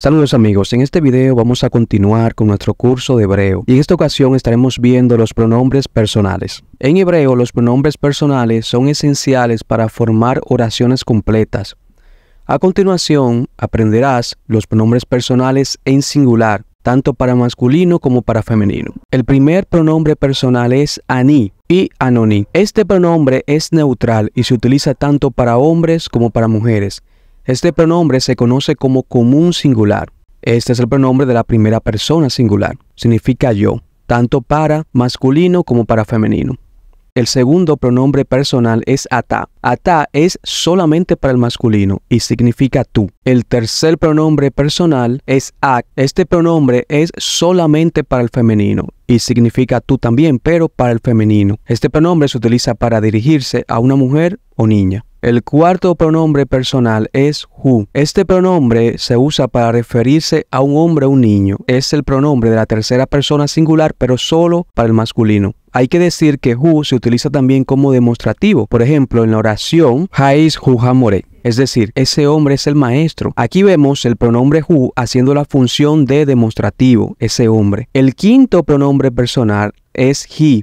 Saludos amigos, en este video vamos a continuar con nuestro curso de hebreo y en esta ocasión estaremos viendo los pronombres personales. En hebreo los pronombres personales son esenciales para formar oraciones completas. A continuación aprenderás los pronombres personales en singular, tanto para masculino como para femenino. El primer pronombre personal es ani y anoni. Este pronombre es neutral y se utiliza tanto para hombres como para mujeres este pronombre se conoce como común singular. Este es el pronombre de la primera persona singular. Significa yo, tanto para masculino como para femenino. El segundo pronombre personal es ata. Ata es solamente para el masculino y significa tú. El tercer pronombre personal es ak. Este pronombre es solamente para el femenino y significa tú también, pero para el femenino. Este pronombre se utiliza para dirigirse a una mujer o niña. El cuarto pronombre personal es hu. Este pronombre se usa para referirse a un hombre o un niño. Es el pronombre de la tercera persona singular, pero solo para el masculino. Hay que decir que hu se utiliza también como demostrativo. Por ejemplo, en la oración, Hais hu Es decir, ese hombre es el maestro. Aquí vemos el pronombre hu haciendo la función de demostrativo, ese hombre. El quinto pronombre personal es he,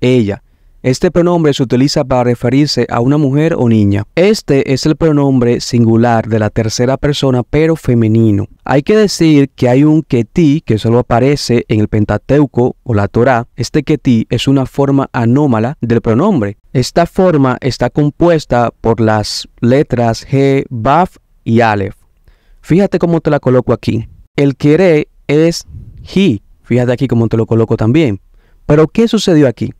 ella. Este pronombre se utiliza para referirse a una mujer o niña. Este es el pronombre singular de la tercera persona pero femenino. Hay que decir que hay un ketí que solo aparece en el Pentateuco o la Torá. Este ketí es una forma anómala del pronombre. Esta forma está compuesta por las letras G, Baf y Aleph. Fíjate cómo te la coloco aquí. El queré es he. Fíjate aquí cómo te lo coloco también. Pero ¿qué sucedió aquí?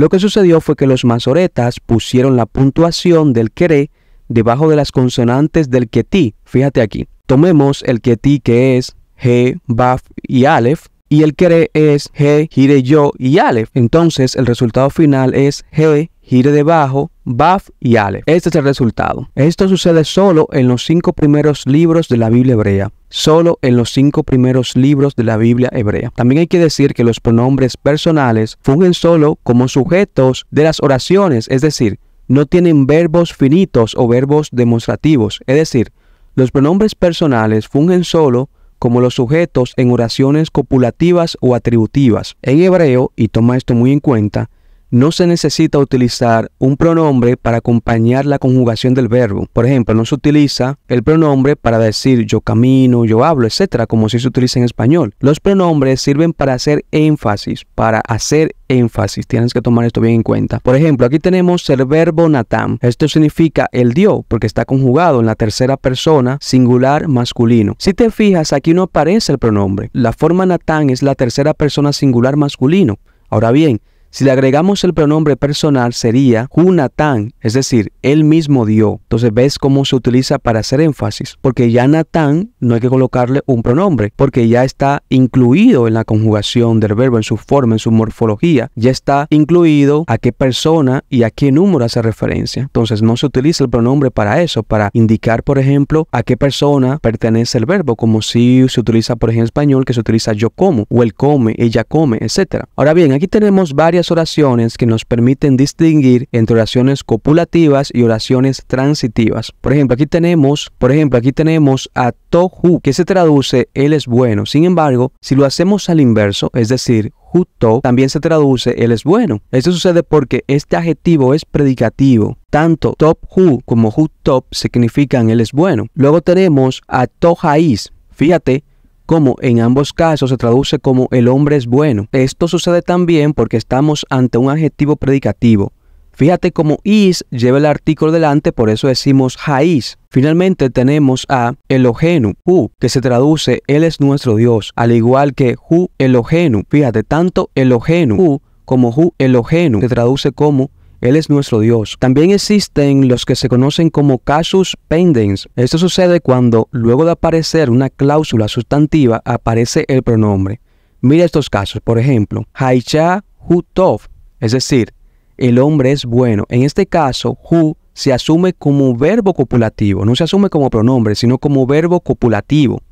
Lo que sucedió fue que los masoretas pusieron la puntuación del queré debajo de las consonantes del ketí. Fíjate aquí. Tomemos el ketí que es he, baf y alef y el queré es he, gire yo y alef. Entonces el resultado final es he, gire debajo, baf y alef. Este es el resultado. Esto sucede solo en los cinco primeros libros de la Biblia hebrea solo en los cinco primeros libros de la Biblia hebrea. También hay que decir que los pronombres personales fungen solo como sujetos de las oraciones, es decir, no tienen verbos finitos o verbos demostrativos, es decir, los pronombres personales fungen solo como los sujetos en oraciones copulativas o atributivas. En hebreo, y toma esto muy en cuenta, no se necesita utilizar un pronombre para acompañar la conjugación del verbo. Por ejemplo, no se utiliza el pronombre para decir yo camino, yo hablo, etcétera, como si se utiliza en español. Los pronombres sirven para hacer énfasis, para hacer énfasis. Tienes que tomar esto bien en cuenta. Por ejemplo, aquí tenemos el verbo natam. Esto significa el dio, porque está conjugado en la tercera persona singular masculino. Si te fijas, aquí no aparece el pronombre. La forma natam es la tercera persona singular masculino. Ahora bien, si le agregamos el pronombre personal sería tan es decir, él mismo dio. Entonces ves cómo se utiliza para hacer énfasis, porque ya Natán no hay que colocarle un pronombre, porque ya está incluido en la conjugación del verbo, en su forma, en su morfología, ya está incluido a qué persona y a qué número hace referencia. Entonces no se utiliza el pronombre para eso, para indicar, por ejemplo, a qué persona pertenece el verbo, como si se utiliza, por ejemplo, en español que se utiliza yo como, o él come, ella come, etc. Ahora bien, aquí tenemos varias oraciones que nos permiten distinguir entre oraciones copulativas y oraciones transitivas. Por ejemplo, aquí tenemos, por ejemplo, aquí tenemos a Tohu, que se traduce Él es bueno. Sin embargo, si lo hacemos al inverso, es decir, to, también se traduce Él es bueno. Esto sucede porque este adjetivo es predicativo. Tanto top hu como hu top significan Él es bueno. Luego tenemos a tohais. Fíjate como en ambos casos se traduce como el hombre es bueno. Esto sucede también porque estamos ante un adjetivo predicativo. Fíjate cómo is lleva el artículo delante, por eso decimos is. Finalmente tenemos a elogenu, u, que se traduce Él es nuestro Dios, al igual que hu elogenu. Fíjate, tanto elogenu, u como hu elogenu se traduce como él es nuestro Dios. También existen los que se conocen como casus pendens. Esto sucede cuando, luego de aparecer una cláusula sustantiva, aparece el pronombre. Mira estos casos, por ejemplo, Haicha Hutov, es decir, el hombre es bueno. En este caso, Hu se asume como verbo copulativo, no se asume como pronombre, sino como verbo copulativo.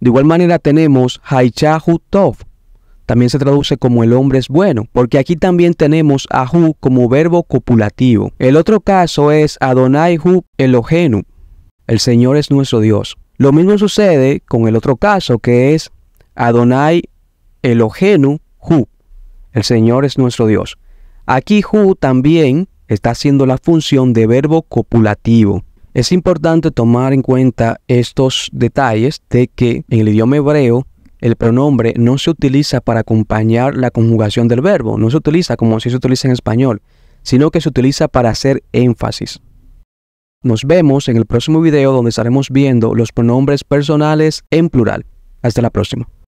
De igual manera tenemos Haicha Hutov, también se traduce como el hombre es bueno, porque aquí también tenemos a Hu como verbo copulativo. El otro caso es Adonai Hu elogenu, el Señor es nuestro Dios. Lo mismo sucede con el otro caso que es Adonai Elohenu Hu, el Señor es nuestro Dios. Aquí Hu también está haciendo la función de verbo copulativo. Es importante tomar en cuenta estos detalles de que en el idioma hebreo el pronombre no se utiliza para acompañar la conjugación del verbo, no se utiliza como si se utiliza en español, sino que se utiliza para hacer énfasis. Nos vemos en el próximo video donde estaremos viendo los pronombres personales en plural. Hasta la próxima.